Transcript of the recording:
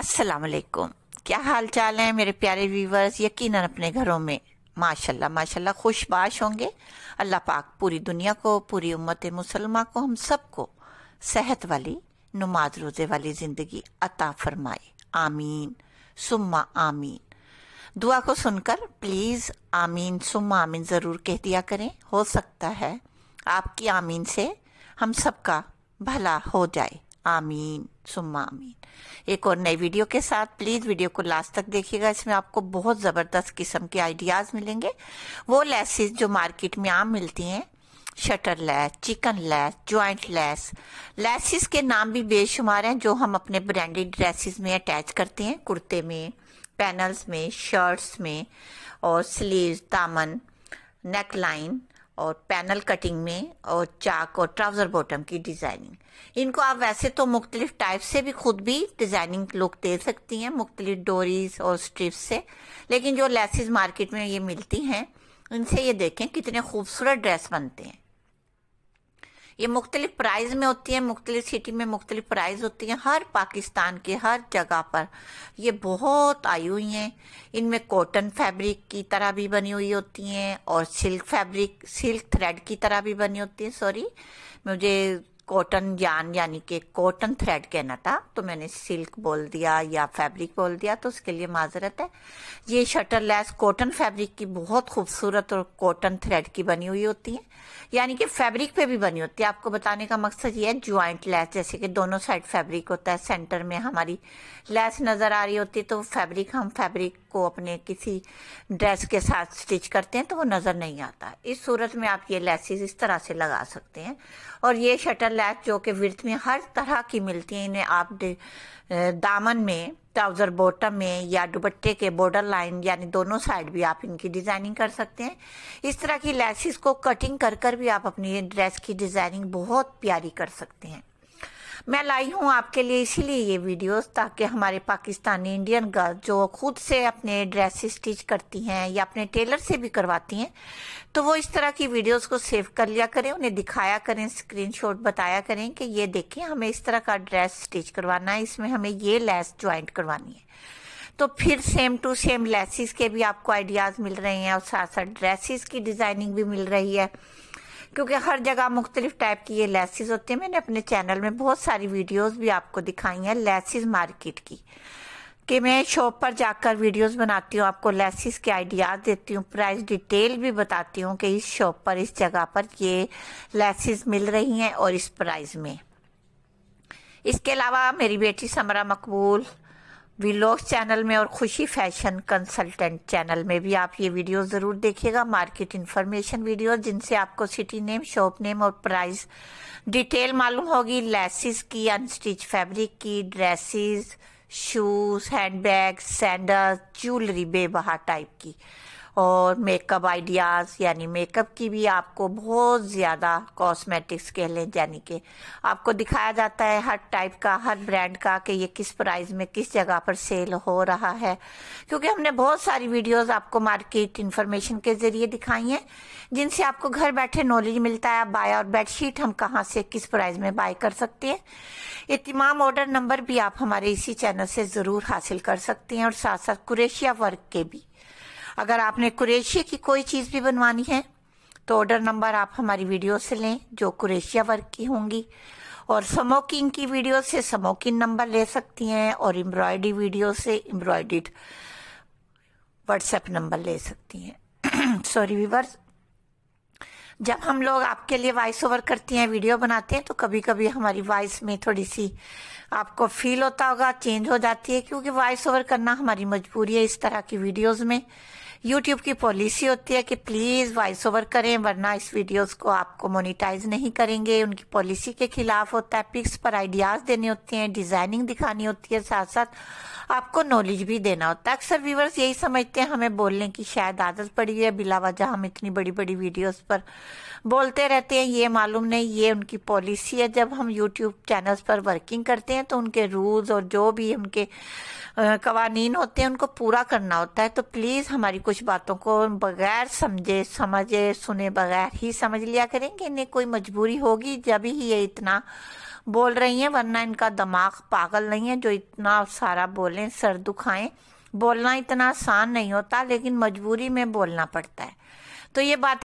अस्सलाम वालेकुम क्या हाल चाल है मेरे प्यारे व्यूवर्स यकीनन अपने घरों में माशाल्लाह माशाल्लाह खुशबाश होंगे अल्लाह पाक पूरी दुनिया को पूरी उम्मत मुसलमा को हम सबको सेहत वाली नमाज रोज़े वाली ज़िंदगी अता फरमाए आमीन सुम्मा आमीन दुआ को सुनकर प्लीज़ आमीन सुम्मा आमीन ज़रूर कह दिया करें हो सकता है आपकी आमीन से हम सबका भला हो जाए आमीन सुम्मा आमीन एक और नई वीडियो के साथ प्लीज़ वीडियो को लास्ट तक देखिएगा इसमें आपको बहुत ज़बरदस्त किस्म के आइडियाज़ मिलेंगे वो लेसेस जो मार्केट में आम मिलती हैं shutter lace chikan lace joint lace laces के नाम भी बेशुमार हैं जो हम अपने ब्रांडेड ड्रेसेस में अटैच करते हैं कुर्ते में पैनल्स में शर्ट्स में और स्लीव दामन नेक लाइन और पैनल कटिंग में और चाक और ट्राउज़र बॉटम की डिज़ाइनिंग इनको आप वैसे तो मुख्तलिफ टाइप से भी खुद भी डिज़ाइनिंग लुक दे सकती हैं मुख्तलिफ डोरीज और स्ट्रिप्स से लेकिन जो लेसेस मार्केट में ये मिलती हैं उनसे ये देखें कितने खूबसूरत ड्रेस बनते हैं ये मुख्तलिफ प्राइज़ में होती है मुख्तलिफ सिटी में मुख्तलिफ प्राइज़ होती है हर पाकिस्तान के हर जगह पर ये बहुत आई हुई हैं इनमें कॉटन फैब्रिक की तरह भी बनी हुई होती हैं और सिल्क फैब्रिक सिल्क थ्रेड की तरह भी बनी होती है सॉरी मुझे कॉटन यान यानी कि कॉटन थ्रेड कहना था तो मैंने सिल्क बोल दिया या फैब्रिक बोल दिया तो उसके लिए माजरत है ये शटर लैस कॉटन फैब्रिक की बहुत खूबसूरत और कॉटन थ्रेड की बनी हुई होती है यानी कि फैब्रिक पे भी बनी होती है आपको बताने का मकसद ये है ज्वाइंट लैस जैसे कि दोनों साइड फैब्रिक होता है सेंटर में हमारी लेस नज़र आ रही होती है तो फैब्रिक हम फैब्रिक को अपने किसी ड्रेस के साथ स्टिच करते हैं तो वो नज़र नहीं आता इस सूरत में आप ये लेसेस इस तरह से लगा सकते हैं और ये शटर ब्लैक जो के विर्थ में हर तरह की मिलती है इन्हें आप दामन में ट्राउज़र बॉटम में या दुपट्टे के बॉर्डर लाइन यानी दोनों साइड भी आप इनकी डिज़ाइनिंग कर सकते हैं इस तरह की लैसिस को कटिंग कर कर भी आप अपनी ड्रेस की डिज़ाइनिंग बहुत प्यारी कर सकते हैं मैं लाई हूँ आपके लिए इसीलिए ये वीडियोस ताकि हमारे पाकिस्तानी इंडियन गर्ल जो खुद से अपने ड्रेस स्टिच करती हैं या अपने टेलर से भी करवाती हैं तो वो इस तरह की वीडियोस को सेव कर लिया करें उन्हें दिखाया करें स्क्रीनशॉट बताया करें कि ये देखें हमें इस तरह का ड्रेस स्टिच करवाना है इसमें हमें ये लेस ज्वाइंट करवानी है तो फिर सेम टू सेम लेसिस के भी आपको आइडियाज़ मिल रहे हैं और साथ साथ ड्रेसिस की डिज़ाइनिंग भी मिल रही है क्योंकि हर जगह मुख्तलिफ टाइप की ये लेसिस होती है मैंने अपने चैनल में बहुत सारी वीडियोस भी आपको दिखाई हैं लेसिस मार्केट की कि मैं शॉप पर जाकर वीडियोस बनाती हूँ आपको लेसिस के आइडियाज़ देती हूँ प्राइस डिटेल भी बताती हूँ कि इस शॉप पर इस जगह पर ये लेसिस मिल रही हैं और इस प्राइस में इसके अलावा मेरी बेटी समरा मकबूल वीलॉग चैनल में और खुशी फैशन कंसल्टेंट चैनल में भी आप ये वीडियो ज़रूर देखिएगा मार्केट इन्फॉर्मेशन वीडियो जिनसे आपको सिटी नेम शॉप नेम और प्राइस डिटेल मालूम होगी लेसिस की अनस्टिच फैब्रिक की dresses shoes handbag sandal jewellery बेबहा टाइप की और मेकअप आइडियाज़ यानी मेकअप की भी आपको बहुत ज़्यादा कॉस्मेटिक्स कह लें यानी कि आपको दिखाया जाता है हर टाइप का हर ब्रांड का कि ये किस प्राइस में किस जगह पर सेल हो रहा है क्योंकि हमने बहुत सारी वीडियोस आपको मार्केट इन्फॉर्मेशन के ज़रिए दिखाई हैं जिनसे आपको घर बैठे नॉलेज मिलता है बाय और बेडशीट हम कहाँ से किस प्राइस में बाय कर सकते हैं ये तमाम ऑर्डर नंबर भी आप हमारे इसी चैनल से ज़रूर हासिल कर सकते हैं और साथ साथ कुरेशिया वर्क के भी अगर आपने कुरेशिया की कोई चीज़ भी बनवानी है तो ऑर्डर नंबर आप हमारी वीडियो से लें जो कुरेशिया वर्क की होंगी और स्मोकिंग की वीडियो से स्मोकिंग नंबर ले सकती हैं और एम्ब्रॉयडरी वीडियो से एम्ब्रॉयडीड व्हाट्सएप नंबर ले सकती हैं सॉरी विवर्स जब हम लोग आपके लिए वॉइस ओवर करते हैं वीडियो बनाते हैं तो कभी कभी हमारी वॉइस में थोड़ी सी आपको फील होता होगा चेंज हो जाती है क्योंकि वॉइस ओवर करना हमारी मजबूरी है इस तरह की वीडियोज़ में यूट्यूब की पॉलिसी होती है कि प्लीज़ वॉइस ओवर करें वरना इस वीडियोस को आपको मोनिटाइज नहीं करेंगे उनकी पॉलिसी के खिलाफ होता है पिक्स पर आइडियाज़ देने होते हैं डिज़ाइनिंग दिखानी होती है साथ साथ आपको नॉलेज भी देना होता है अक्सर व्यूवर्स यही समझते हैं हमें बोलने की शायद आदत पड़ी है बिला वजह हम इतनी बड़ी बड़ी वीडियोज़ पर बोलते रहते हैं ये मालूम नहीं ये उनकी पॉलिसी है जब हम यूट्यूब चैनल्स पर वर्किंग करते हैं तो उनके रूल्स और जो भी उनके कवानीन होते हैं उनको पूरा करना होता है तो प्लीज़ हमारी कुछ बातों को बगैर समझे समझे सुने बगैर ही समझ लिया करेंगे इन्हें कोई मजबूरी होगी जब ही ये इतना बोल रही हैं वरना इनका दिमाग पागल नहीं है जो इतना सारा बोलें सर दुखाएं बोलना इतना आसान नहीं होता लेकिन मजबूरी में बोलना पड़ता है तो ये बात